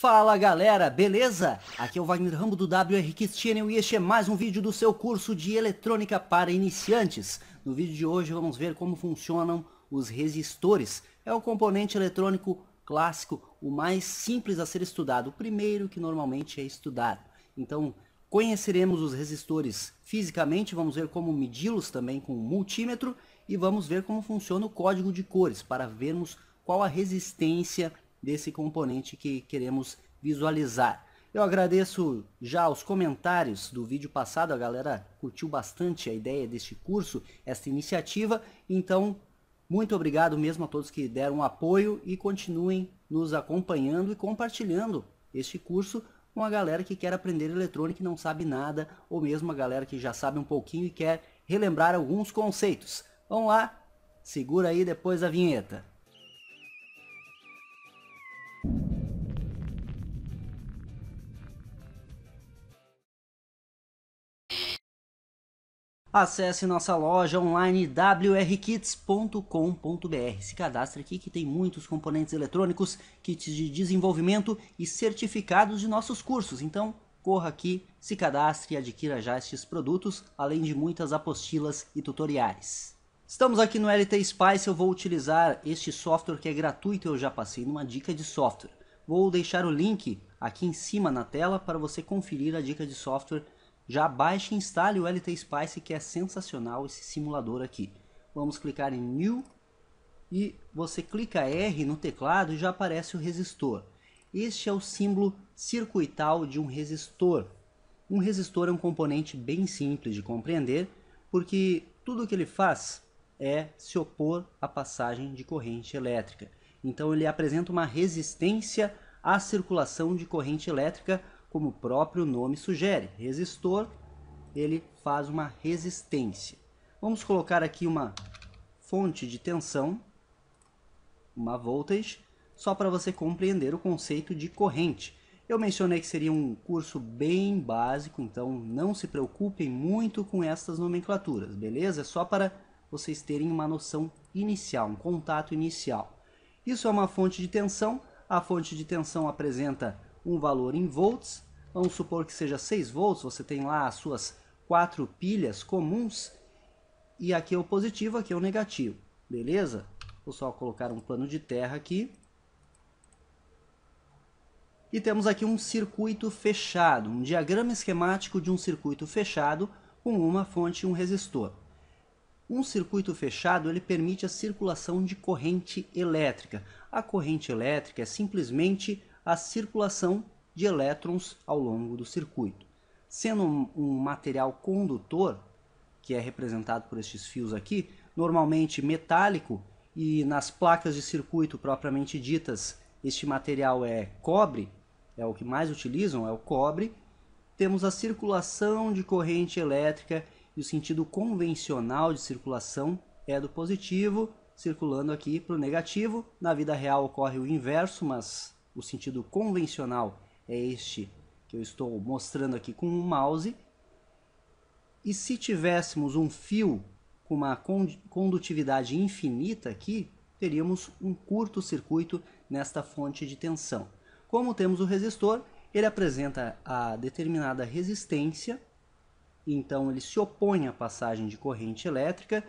Fala galera, beleza? Aqui é o Wagner Rambo do WRX Channel e este é mais um vídeo do seu curso de eletrônica para iniciantes. No vídeo de hoje vamos ver como funcionam os resistores. É o componente eletrônico clássico, o mais simples a ser estudado, o primeiro que normalmente é estudado. Então conheceremos os resistores fisicamente, vamos ver como medi-los também com um multímetro e vamos ver como funciona o código de cores para vermos qual a resistência desse componente que queremos visualizar. Eu agradeço já os comentários do vídeo passado, a galera curtiu bastante a ideia deste curso, esta iniciativa, então muito obrigado mesmo a todos que deram apoio e continuem nos acompanhando e compartilhando este curso com a galera que quer aprender eletrônica e não sabe nada, ou mesmo a galera que já sabe um pouquinho e quer relembrar alguns conceitos. Vamos lá, segura aí depois a vinheta. Acesse nossa loja online wrkits.com.br. Se cadastre aqui que tem muitos componentes eletrônicos, kits de desenvolvimento e certificados de nossos cursos. Então, corra aqui, se cadastre e adquira já estes produtos, além de muitas apostilas e tutoriais. Estamos aqui no LT Spice, eu vou utilizar este software que é gratuito, eu já passei numa dica de software. Vou deixar o link aqui em cima na tela para você conferir a dica de software já baixe e instale o LT Spice, que é sensacional esse simulador aqui. Vamos clicar em New e você clica R no teclado e já aparece o resistor. Este é o símbolo circuital de um resistor. Um resistor é um componente bem simples de compreender, porque tudo o que ele faz é se opor à passagem de corrente elétrica. Então ele apresenta uma resistência à circulação de corrente elétrica como o próprio nome sugere. Resistor, ele faz uma resistência. Vamos colocar aqui uma fonte de tensão, uma voltage, só para você compreender o conceito de corrente. Eu mencionei que seria um curso bem básico, então não se preocupem muito com estas nomenclaturas, beleza? É só para vocês terem uma noção inicial, um contato inicial. Isso é uma fonte de tensão, a fonte de tensão apresenta um valor em volts Vamos supor que seja 6 volts, você tem lá as suas quatro pilhas comuns e aqui é o positivo, aqui é o negativo, beleza? Vou só colocar um plano de terra aqui. E temos aqui um circuito fechado, um diagrama esquemático de um circuito fechado com uma fonte e um resistor. Um circuito fechado ele permite a circulação de corrente elétrica. A corrente elétrica é simplesmente a circulação de elétrons ao longo do circuito. Sendo um, um material condutor, que é representado por estes fios aqui, normalmente metálico, e nas placas de circuito propriamente ditas, este material é cobre, é o que mais utilizam, é o cobre. Temos a circulação de corrente elétrica e o sentido convencional de circulação é do positivo, circulando aqui para o negativo. Na vida real ocorre o inverso, mas o sentido convencional é este que eu estou mostrando aqui com um mouse. E se tivéssemos um fio com uma condutividade infinita aqui, teríamos um curto-circuito nesta fonte de tensão. Como temos o resistor, ele apresenta a determinada resistência, então ele se opõe à passagem de corrente elétrica,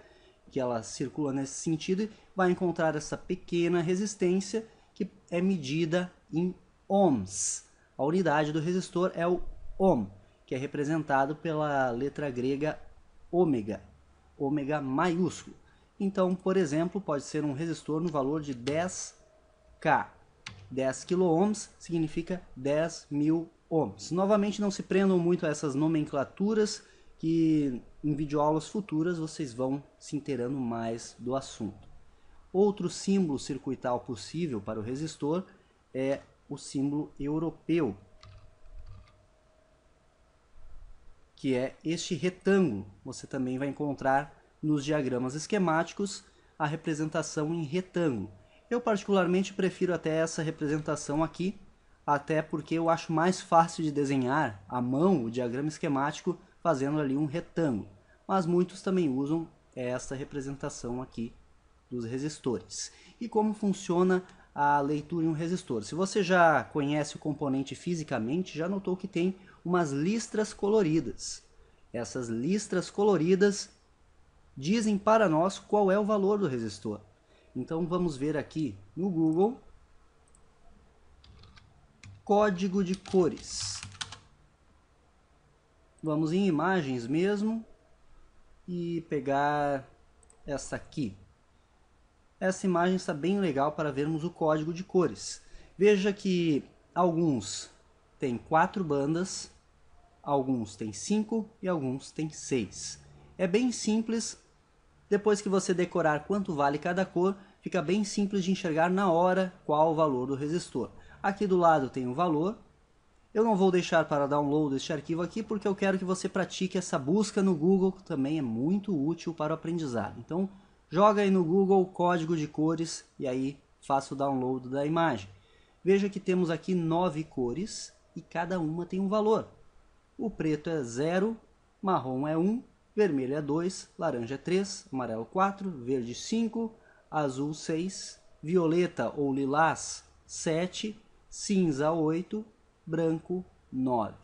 que ela circula nesse sentido, e vai encontrar essa pequena resistência que é medida em ohms. A unidade do resistor é o ohm, que é representado pela letra grega ômega, ômega maiúsculo. Então, por exemplo, pode ser um resistor no valor de 10K. 10 kΩ significa 10 mil ohms. Novamente, não se prendam muito a essas nomenclaturas que em videoaulas futuras vocês vão se inteirando mais do assunto. Outro símbolo circuital possível para o resistor é o símbolo europeu, que é este retângulo. Você também vai encontrar nos diagramas esquemáticos a representação em retângulo. Eu particularmente prefiro até essa representação aqui, até porque eu acho mais fácil de desenhar à mão o diagrama esquemático fazendo ali um retângulo. Mas muitos também usam esta representação aqui dos resistores. E como funciona a leitura em um resistor. Se você já conhece o componente fisicamente, já notou que tem umas listras coloridas. Essas listras coloridas dizem para nós qual é o valor do resistor. Então vamos ver aqui no Google código de cores. Vamos em imagens mesmo e pegar essa aqui. Essa imagem está bem legal para vermos o código de cores. Veja que alguns têm quatro bandas, alguns têm cinco e alguns têm seis. É bem simples, depois que você decorar quanto vale cada cor, fica bem simples de enxergar na hora qual o valor do resistor. Aqui do lado tem o valor. Eu não vou deixar para download este arquivo aqui porque eu quero que você pratique essa busca no Google, que também é muito útil para o aprendizado. Então, Joga aí no Google código de cores e aí faça o download da imagem. Veja que temos aqui nove cores e cada uma tem um valor. O preto é 0, marrom é 1, um, vermelho é 2, laranja é 3, amarelo 4, verde 5, azul 6, violeta ou lilás 7, cinza 8, branco 9.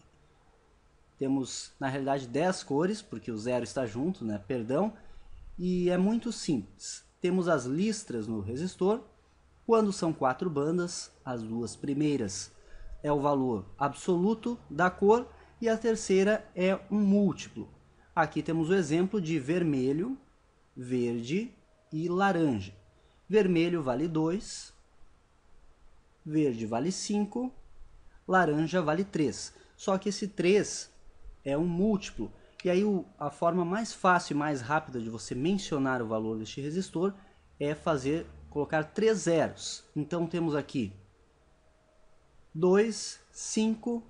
Temos, na realidade, 10 cores, porque o zero está junto, né? Perdão e é muito simples. Temos as listras no resistor. Quando são quatro bandas, as duas primeiras é o valor absoluto da cor e a terceira é um múltiplo. Aqui temos o exemplo de vermelho, verde e laranja. Vermelho vale 2, verde vale 5, laranja vale 3. Só que esse 3 é um múltiplo. E aí o, a forma mais fácil e mais rápida de você mencionar o valor deste resistor é fazer colocar três zeros. Então temos aqui 2, 5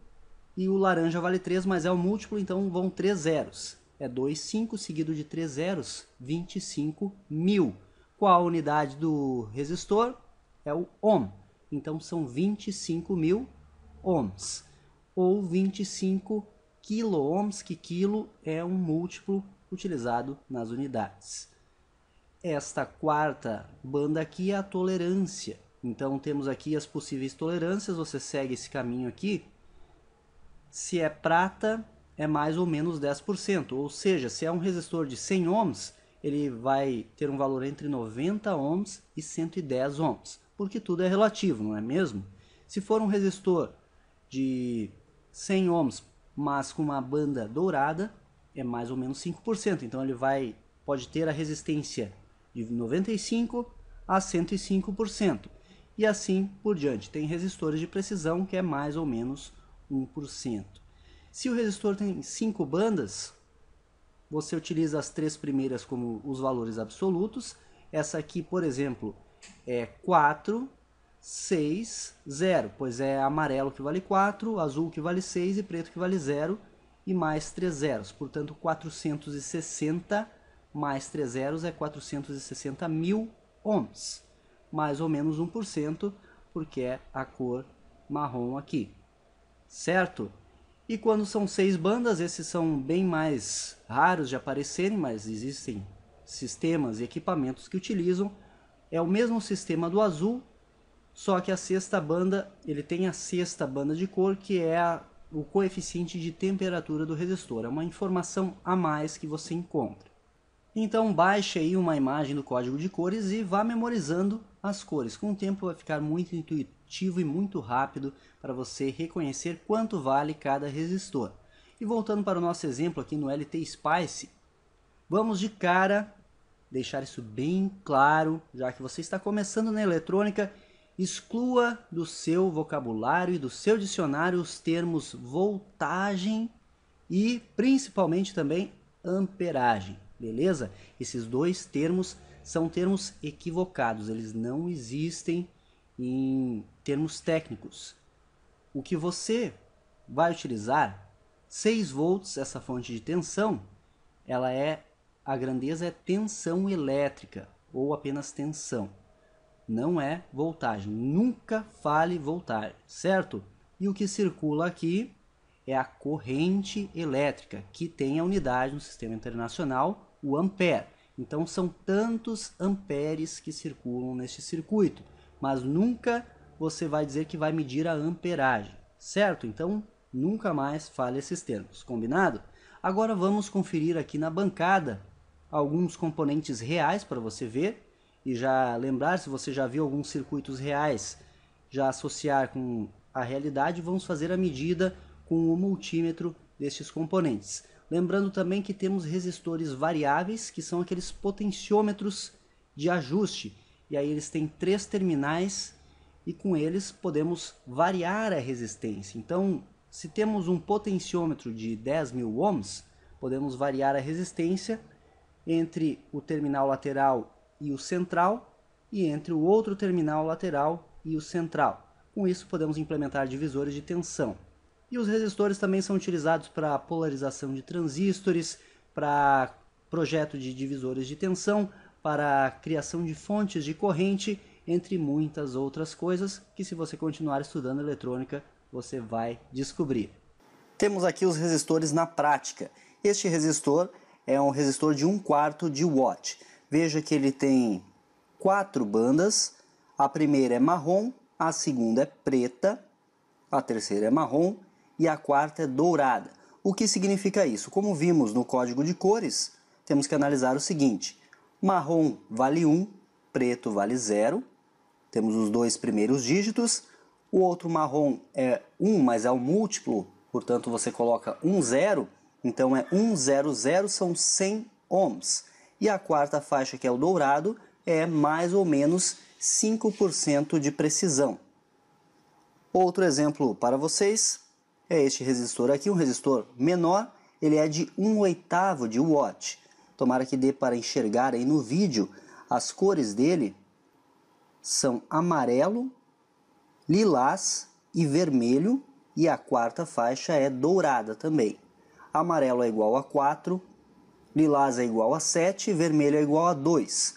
e o laranja vale 3, mas é o múltiplo, então vão três zeros. É 2, 5 seguido de três zeros, 25 mil. Qual a unidade do resistor? É o ohm. Então são 25 mil ohms ou 25 mil quilo ohms, que quilo é um múltiplo utilizado nas unidades. Esta quarta banda aqui é a tolerância. Então temos aqui as possíveis tolerâncias, você segue esse caminho aqui. Se é prata, é mais ou menos 10%, ou seja, se é um resistor de 100 ohms, ele vai ter um valor entre 90 ohms e 110 ohms, porque tudo é relativo, não é mesmo? Se for um resistor de 100 ohms mas com uma banda dourada é mais ou menos 5%. Então ele vai pode ter a resistência de 95 a 105% e assim por diante. Tem resistores de precisão que é mais ou menos 1%. Se o resistor tem 5 bandas, você utiliza as três primeiras como os valores absolutos. Essa aqui, por exemplo, é 4 6, 0, pois é amarelo que vale 4, azul que vale 6 e preto que vale 0 e mais 3 zeros. Portanto, 460 mais 3 zeros é 460 mil ohms, mais ou menos 1%, porque é a cor marrom aqui, certo? E quando são 6 bandas, esses são bem mais raros de aparecerem, mas existem sistemas e equipamentos que utilizam. É o mesmo sistema do azul, só que a sexta banda, ele tem a sexta banda de cor, que é a, o coeficiente de temperatura do resistor. É uma informação a mais que você encontra. Então baixe aí uma imagem do código de cores e vá memorizando as cores. Com o tempo vai ficar muito intuitivo e muito rápido para você reconhecer quanto vale cada resistor. E voltando para o nosso exemplo aqui no LT Spice, vamos de cara deixar isso bem claro, já que você está começando na eletrônica exclua do seu vocabulário e do seu dicionário os termos voltagem e principalmente também amperagem, beleza? Esses dois termos são termos equivocados, eles não existem em termos técnicos. O que você vai utilizar, 6 volts, essa fonte de tensão, ela é a grandeza é tensão elétrica ou apenas tensão não é voltagem. Nunca fale voltagem, certo? E o que circula aqui é a corrente elétrica, que tem a unidade no sistema internacional, o ampere. Então são tantos amperes que circulam neste circuito, mas nunca você vai dizer que vai medir a amperagem, certo? Então nunca mais fale esses termos, combinado? Agora vamos conferir aqui na bancada alguns componentes reais para você ver e já lembrar se você já viu alguns circuitos reais, já associar com a realidade, vamos fazer a medida com o multímetro destes componentes. Lembrando também que temos resistores variáveis, que são aqueles potenciômetros de ajuste. E aí eles têm três terminais e com eles podemos variar a resistência. Então, se temos um potenciômetro de 10 mil ohms, podemos variar a resistência entre o terminal lateral e o central, e entre o outro terminal lateral e o central. Com isso, podemos implementar divisores de tensão. E os resistores também são utilizados para polarização de transistores, para projeto de divisores de tensão, para criação de fontes de corrente, entre muitas outras coisas que, se você continuar estudando eletrônica, você vai descobrir. Temos aqui os resistores na prática. Este resistor é um resistor de 1 quarto de watt. Veja que ele tem quatro bandas. A primeira é marrom, a segunda é preta, a terceira é marrom e a quarta é dourada. O que significa isso? Como vimos no código de cores, temos que analisar o seguinte: marrom vale 1, preto vale 0. Temos os dois primeiros dígitos. O outro marrom é 1, mas é um múltiplo, portanto você coloca um zero, então é 100 são 100 ohms. E a quarta faixa, que é o dourado, é mais ou menos 5% de precisão. Outro exemplo para vocês é este resistor aqui, um resistor menor, ele é de 1 oitavo de watt. Tomara que dê para enxergar aí no vídeo, as cores dele são amarelo, lilás e vermelho, e a quarta faixa é dourada também. Amarelo é igual a 4, Lilás é igual a 7 e vermelho é igual a 2.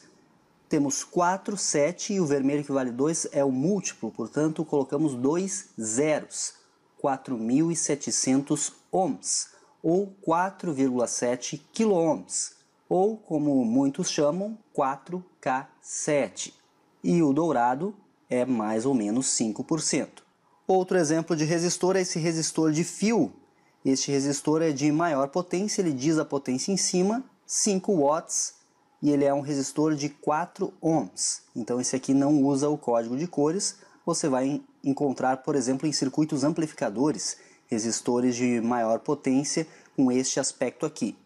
Temos 4, 7 e o vermelho que vale 2 é o múltiplo, portanto colocamos dois zeros, 4.700 ohms, ou 4,7 quilo-ohms, ou como muitos chamam, 4K7. E o dourado é mais ou menos 5%. Outro exemplo de resistor é esse resistor de fio, este resistor é de maior potência, ele diz a potência em cima, 5 watts, e ele é um resistor de 4 ohms. Então esse aqui não usa o código de cores, você vai encontrar, por exemplo, em circuitos amplificadores, resistores de maior potência com este aspecto aqui.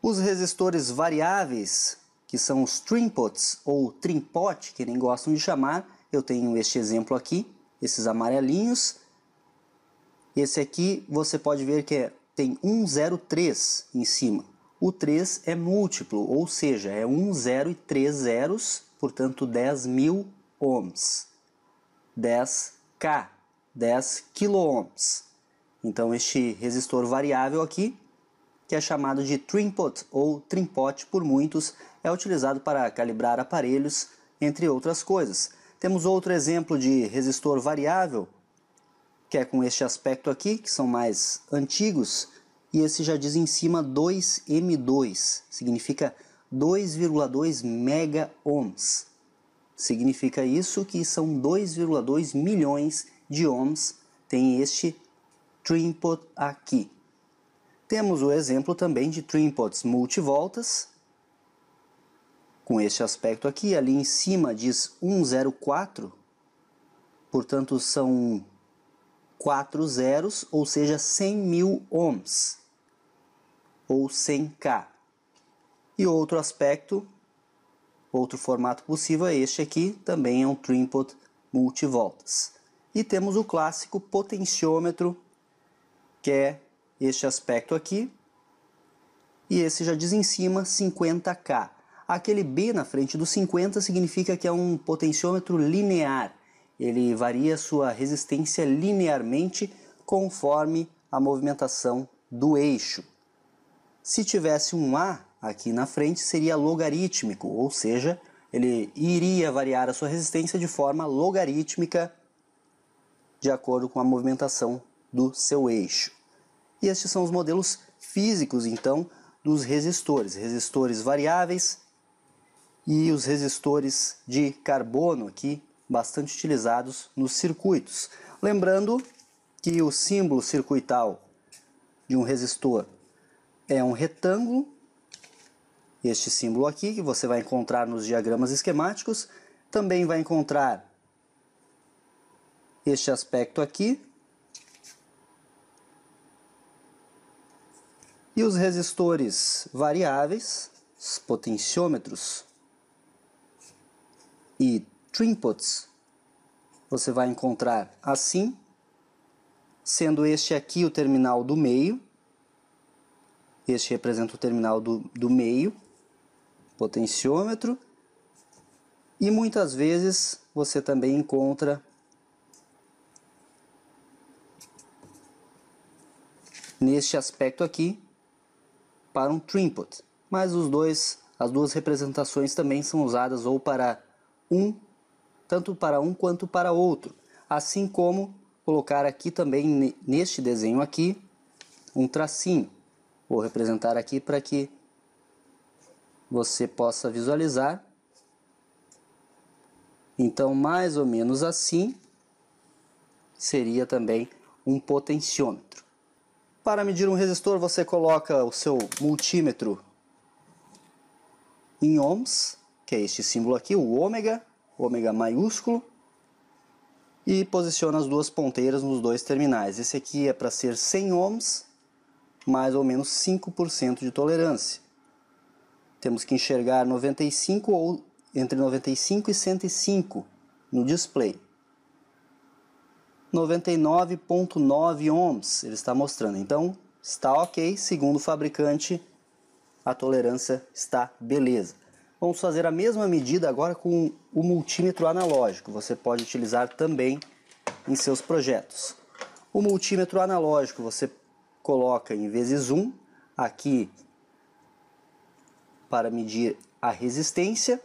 Os resistores variáveis, que são os trimpots ou trimpot, que nem gostam de chamar, eu tenho este exemplo aqui, esses amarelinhos, esse aqui você pode ver que é, tem 103 em cima. O 3 é múltiplo, ou seja, é 1, 0 e 3 zeros, portanto 10 mil ohms. 10K, 10 ohms Então este resistor variável aqui, que é chamado de trimpot ou trimpot por muitos, é utilizado para calibrar aparelhos, entre outras coisas. Temos outro exemplo de resistor variável, que é com este aspecto aqui, que são mais antigos, e esse já diz em cima 2M2, significa 2,2 mega ohms. Significa isso que são 2,2 milhões de ohms tem este trimpot aqui. Temos o exemplo também de trimpots multivoltas, com este aspecto aqui, ali em cima diz 104, portanto são quatro zeros, ou seja, 100 mil ohms, ou 100K. E outro aspecto, outro formato possível é este aqui, também é um trimpot multivoltas. E temos o clássico potenciômetro, que é este aspecto aqui, e esse já diz em cima 50K. Aquele B na frente do 50 significa que é um potenciômetro linear, ele varia sua resistência linearmente conforme a movimentação do eixo. Se tivesse um A aqui na frente, seria logarítmico, ou seja, ele iria variar a sua resistência de forma logarítmica de acordo com a movimentação do seu eixo. E estes são os modelos físicos, então, dos resistores, resistores variáveis e os resistores de carbono aqui bastante utilizados nos circuitos. Lembrando que o símbolo circuital de um resistor é um retângulo, este símbolo aqui que você vai encontrar nos diagramas esquemáticos, também vai encontrar este aspecto aqui e os resistores variáveis, os potenciômetros e Trimputs. Você vai encontrar assim, sendo este aqui o terminal do meio. Este representa o terminal do, do meio, potenciômetro. E muitas vezes você também encontra neste aspecto aqui para um trimput. Mas os dois, as duas representações também são usadas ou para um tanto para um quanto para outro, assim como colocar aqui também neste desenho aqui um tracinho. Vou representar aqui para que você possa visualizar. Então, mais ou menos assim seria também um potenciômetro. Para medir um resistor, você coloca o seu multímetro em ohms, que é este símbolo aqui, o ômega, ômega maiúsculo e posiciona as duas ponteiras nos dois terminais. Esse aqui é para ser 100 ohms, mais ou menos 5% de tolerância. Temos que enxergar 95 ou entre 95 e 105 no display. 99.9 ohms ele está mostrando. Então, está OK, segundo o fabricante, a tolerância está beleza. Vamos fazer a mesma medida agora com o multímetro analógico. Você pode utilizar também em seus projetos. O multímetro analógico você coloca em vezes 1 aqui para medir a resistência.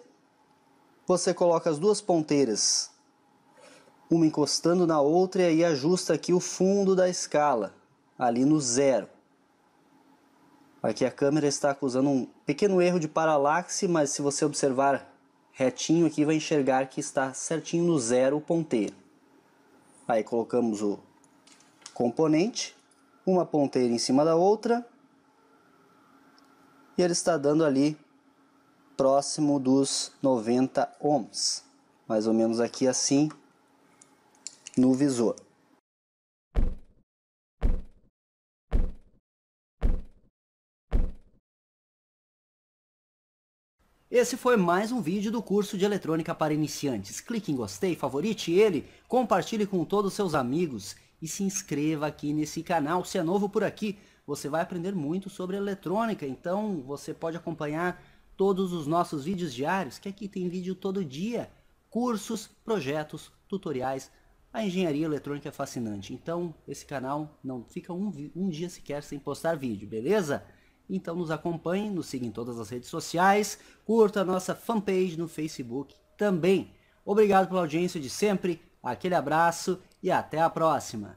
Você coloca as duas ponteiras, uma encostando na outra, e aí ajusta aqui o fundo da escala, ali no zero. Aqui a câmera está acusando um Pequeno erro de paralaxe, mas se você observar retinho aqui, vai enxergar que está certinho no zero o ponteiro. Aí colocamos o componente, uma ponteira em cima da outra, e ele está dando ali próximo dos 90 ohms, mais ou menos aqui assim no visor. Esse foi mais um vídeo do curso de eletrônica para iniciantes. Clique em gostei, favorite ele, compartilhe com todos os seus amigos e se inscreva aqui nesse canal. Se é novo por aqui, você vai aprender muito sobre eletrônica, então você pode acompanhar todos os nossos vídeos diários, que aqui tem vídeo todo dia, cursos, projetos, tutoriais, a engenharia eletrônica é fascinante, então esse canal não fica um, um dia sequer sem postar vídeo, beleza? Então nos acompanhe, nos siga em todas as redes sociais, curta a nossa fanpage no Facebook também. Obrigado pela audiência de sempre, aquele abraço e até a próxima.